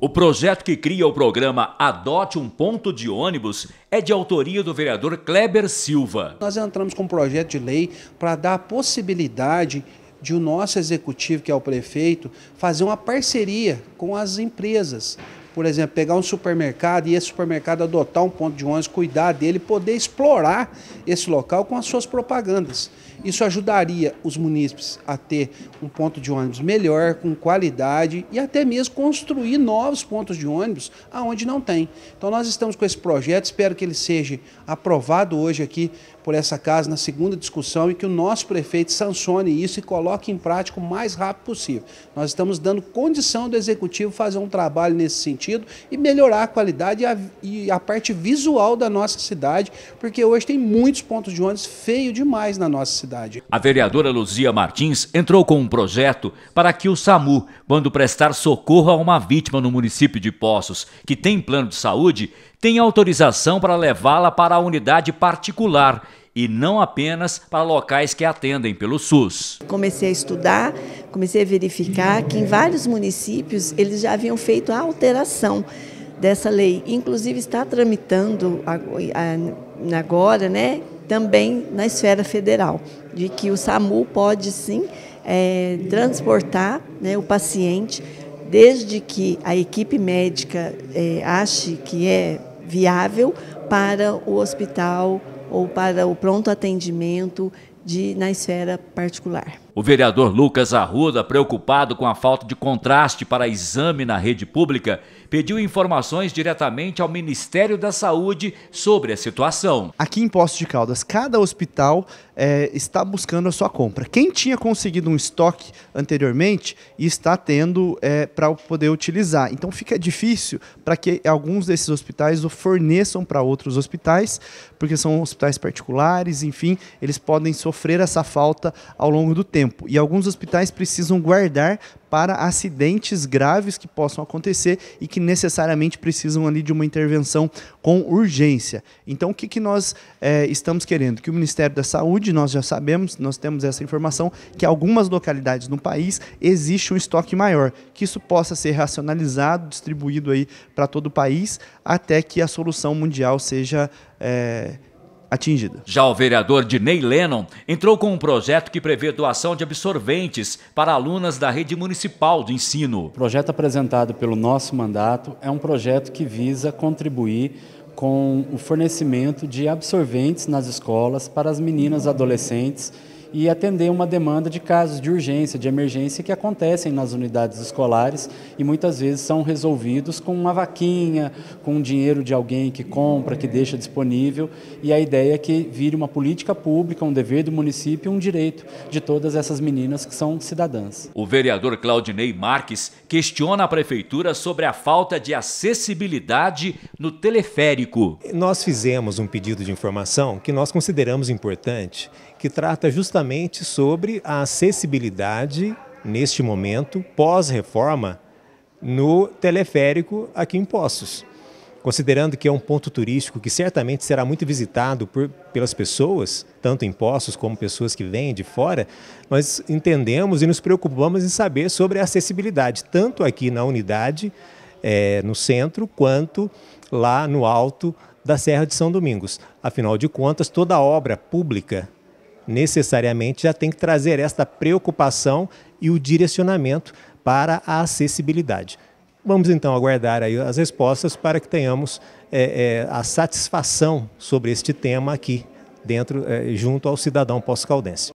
O projeto que cria o programa Adote um Ponto de Ônibus é de autoria do vereador Kleber Silva. Nós entramos com um projeto de lei para dar a possibilidade de o nosso executivo, que é o prefeito, fazer uma parceria com as empresas por exemplo, pegar um supermercado e esse supermercado adotar um ponto de ônibus, cuidar dele, poder explorar esse local com as suas propagandas. Isso ajudaria os munícipes a ter um ponto de ônibus melhor, com qualidade e até mesmo construir novos pontos de ônibus aonde não tem. Então nós estamos com esse projeto, espero que ele seja aprovado hoje aqui por essa casa na segunda discussão e que o nosso prefeito sancione isso e coloque em prática o mais rápido possível. Nós estamos dando condição do executivo fazer um trabalho nesse sentido sentido e melhorar a qualidade e a, e a parte visual da nossa cidade, porque hoje tem muitos pontos de ônibus feio demais na nossa cidade. A vereadora Luzia Martins entrou com um projeto para que o SAMU, quando prestar socorro a uma vítima no município de Poços que tem plano de saúde, tenha autorização para levá-la para a unidade particular e não apenas para locais que atendem pelo SUS. Comecei a estudar, comecei a verificar que em vários municípios eles já haviam feito a alteração dessa lei, inclusive está tramitando agora, né, também na esfera federal, de que o SAMU pode sim é, transportar né, o paciente, desde que a equipe médica é, ache que é viável para o hospital ou para o pronto atendimento de, na esfera particular. O vereador Lucas Arruda, preocupado com a falta de contraste para exame na rede pública, pediu informações diretamente ao Ministério da Saúde sobre a situação. Aqui em Poços de Caldas, cada hospital é, está buscando a sua compra. Quem tinha conseguido um estoque anteriormente está tendo é, eh, para poder utilizar. Então fica difícil para que alguns desses hospitais o forneçam para outros hospitais, porque são hospitais particulares, enfim, eles podem sofrer essa falta ao longo do tempo tempo e alguns hospitais precisam guardar para acidentes graves que possam acontecer e que necessariamente precisam ali de uma intervenção com urgência. Então, o que, que nós é, estamos querendo? Que o Ministério da Saúde, nós já sabemos, nós temos essa informação, que algumas localidades no país existe um estoque maior, que isso possa ser racionalizado, distribuído aí para todo o país, até que a solução mundial seja é, atingida. Já o vereador Dinei Lennon entrou com um projeto que prevê doação de absorventes para alunas da rede municipal de ensino. O projeto apresentado pelo nosso mandato é um projeto que visa contribuir com o fornecimento de absorventes nas escolas para as meninas adolescentes e atender uma demanda de casos de urgência, de emergência que acontecem nas unidades escolares e muitas vezes são resolvidos com uma vaquinha, com um dinheiro de alguém que compra, que deixa disponível. E a ideia é que vire uma política pública, um dever do município, um direito de todas essas meninas que são cidadãs. O vereador Claudinei Marques questiona a prefeitura sobre a falta de acessibilidade no teleférico. Nós fizemos um pedido de informação que nós consideramos importante que trata justamente sobre a acessibilidade neste momento, pós-reforma, no teleférico aqui em Poços. Considerando que é um ponto turístico que certamente será muito visitado por, pelas pessoas, tanto em Poços como pessoas que vêm de fora, nós entendemos e nos preocupamos em saber sobre a acessibilidade, tanto aqui na unidade, é, no centro, quanto lá no alto da Serra de São Domingos. Afinal de contas, toda obra pública necessariamente já tem que trazer esta preocupação e o direcionamento para a acessibilidade. Vamos então aguardar aí as respostas para que tenhamos é, é, a satisfação sobre este tema aqui dentro, é, junto ao cidadão pós-caldense.